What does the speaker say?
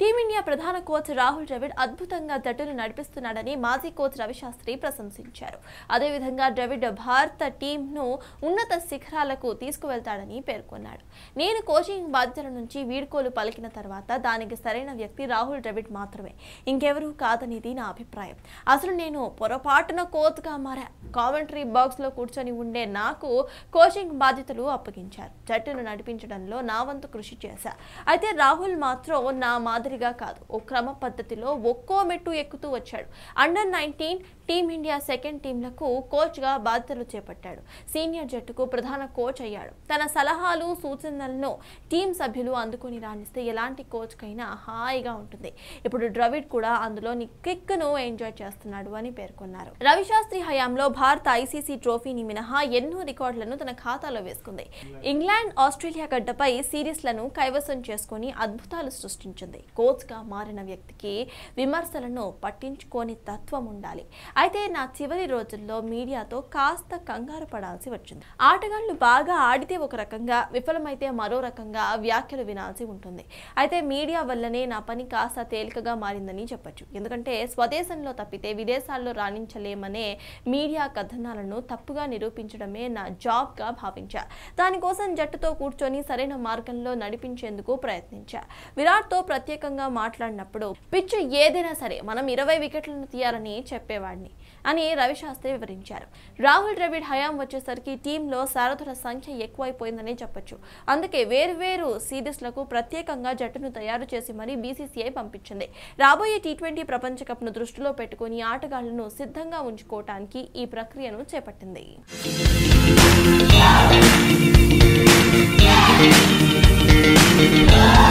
Team India ప్రధాన coach Rahul Dravid అద్భుతంగా జట్టును నడిపిస్తున్నాడని మాజీ కోచ్ రవిశాస్త్రి ప్రశంసించారు అదేవిధంగా ద్రవిడ్ భారత టీంను ఉన్నత శిఖరాలకు తీసుకువెళ్తాడని పేర్కొన్నాడు నేను కోచింగ్ బాధ్యతల నుంచి వీడ్కోలు పలికిన తర్వాత దానికి సరైన వ్యక్తి రాహుల్ ద్రవిడ్ మాత్రమే ఇంకెవరూ కాదనేది నా అభిప్రాయం అసలు నేను పొరపాటున కోచ్గా మారా కామెంటరీ బాక్స్లో కూర్చొని ఉండే నాకు కోచింగ్ బాధ్యతలు అప్పగించారు జట్టును నడిపించడంలో నా వంతు కృషి చేశా అయితే రాహుల్ మాత్రం నా మాదిరి మాదిరిగా కాదు ఓ క్రమ పద్ధతిలో ఒక్కో మెట్టు ఎక్కుతూ వచ్చాడు అండర్ నైన్టీన్ టీమిండియా సెకండ్ టీంలకు కోచ్గా బాధ్యతలు చేపట్టాడు సీనియర్ జట్టుకు ప్రధాన కోచ్ అయ్యాడు తన సలహాలు సూచనలను టీం సభ్యులు అందుకుని రాణిస్తే ఎలాంటి కోచ్కైనా హాయిగా ఉంటుంది ఇప్పుడు ద్రవిడ్ కూడా అందులోని కిక్ను ఎంజాయ్ చేస్తున్నాడు అని పేర్కొన్నారు రవిశాస్త్రి హయాంలో భారత ఐసీసీ ట్రోఫీని మినహా ఎన్నో రికార్డులను తన ఖాతాలో వేసుకుంది ఇంగ్లాండ్ ఆస్ట్రేలియా గడ్డపై సిరీస్లను కైవసం చేసుకుని అద్భుతాలు సృష్టించింది కోచ్గా మారిన వ్యక్తికి విమర్శలను పట్టించుకోని తత్వం ఉండాలి అయితే నా చివరి రోజుల్లో మీడియాతో కాస్త కంగారు పడాల్సి వచ్చింది ఆటగాళ్లు బాగా ఆడితే ఒక రకంగా విఫలమైతే మరో రకంగా వ్యాఖ్యలు వినాల్సి ఉంటుంది అయితే మీడియా వల్లనే నా పని కాస్త తేలికగా మారిందని చెప్పొచ్చు ఎందుకంటే స్వదేశంలో తప్పితే విదేశాల్లో రాణించలేమనే మీడియా కథనాలను తప్పుగా నిరూపించడమే నా జాబ్గా భావించా దానికోసం జట్టుతో కూర్చొని సరైన మార్గంలో నడిపించేందుకు ప్రయత్నించా విరాట్తో ప్రత్యేక వ్యతిరేకంగా మాట్లాడినప్పుడు పిచ్ ఏదైనా సరే మనం ఇరవై వికెట్లను తీయాలని చెప్పేవాడిని అని రవిశాస్త్రి వివరించారు రాహుల్ ద్రవిడ్ హయాం వచ్చేసరికి టీంలో సారథుల సంఖ్య ఎక్కువైపోయిందని చెప్పొచ్చు అందుకే వేర్వేరు సిరీస్లకు ప్రత్యేకంగా జట్టును తయారు చేసి మరీ బీసీసీఐ పంపించింది రాబోయే టీ ట్వంటీ ప్రపంచ కప్ను దృష్టిలో పెట్టుకుని ఆటగాళ్లను సిద్ధంగా ఉంచుకోవటానికి ఈ ప్రక్రియను చేపట్టింది Yeah.